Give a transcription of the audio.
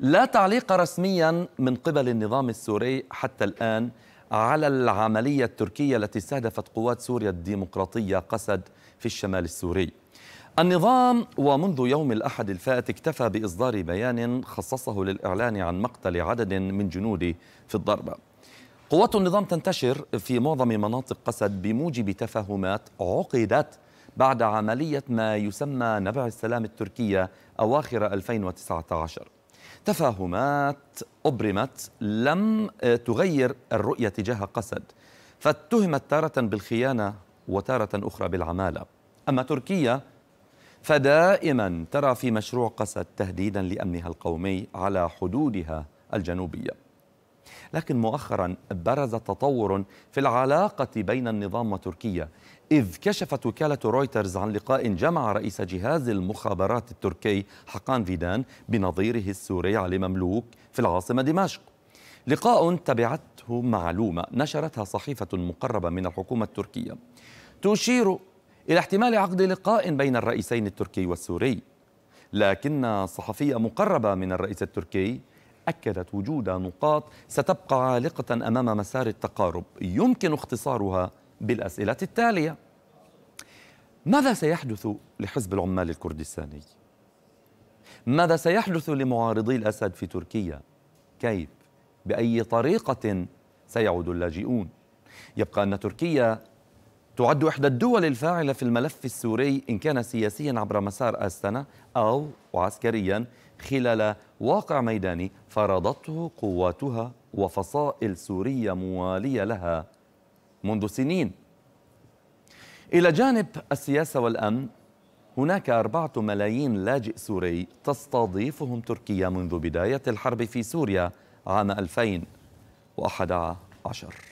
لا تعليق رسميا من قبل النظام السوري حتى الآن على العملية التركية التي استهدفت قوات سوريا الديمقراطية قسد في الشمال السوري النظام ومنذ يوم الأحد الفائت اكتفى بإصدار بيان خصصه للإعلان عن مقتل عدد من جنوده في الضربة قوات النظام تنتشر في معظم مناطق قسد بموجب تفاهمات عقدت بعد عملية ما يسمى نبع السلام التركية أواخر 2019 تفاهمات أبرمت لم آه، تغير الرؤية تجاه قسد فاتهمت تارة بالخيانة وتارة أخرى بالعمالة أما تركيا فدائما ترى في مشروع قسد تهديدا لأمنها القومي على حدودها الجنوبيه لكن مؤخرا برز تطور في العلاقة بين النظام وتركيا إذ كشفت وكالة رويترز عن لقاء جمع رئيس جهاز المخابرات التركي حقان فيدان بنظيره السوري علي مملوك في العاصمة دمشق لقاء تبعته معلومة نشرتها صحيفة مقربة من الحكومة التركية تشير إلى احتمال عقد لقاء بين الرئيسين التركي والسوري لكن صحفية مقربة من الرئيس التركي أكدت وجود نقاط ستبقى عالقة أمام مسار التقارب يمكن اختصارها بالأسئلة التالية ماذا سيحدث لحزب العمال الكردستاني؟ ماذا سيحدث لمعارضي الأسد في تركيا؟ كيف؟ بأي طريقة سيعود اللاجئون؟ يبقى أن تركيا تعد إحدى الدول الفاعلة في الملف السوري إن كان سياسيا عبر مسار السنة أو عسكريا خلال واقع ميداني فرضته قواتها وفصائل سورية موالية لها منذ سنين إلى جانب السياسة والأمن هناك أربعة ملايين لاجئ سوري تستضيفهم تركيا منذ بداية الحرب في سوريا عام 2011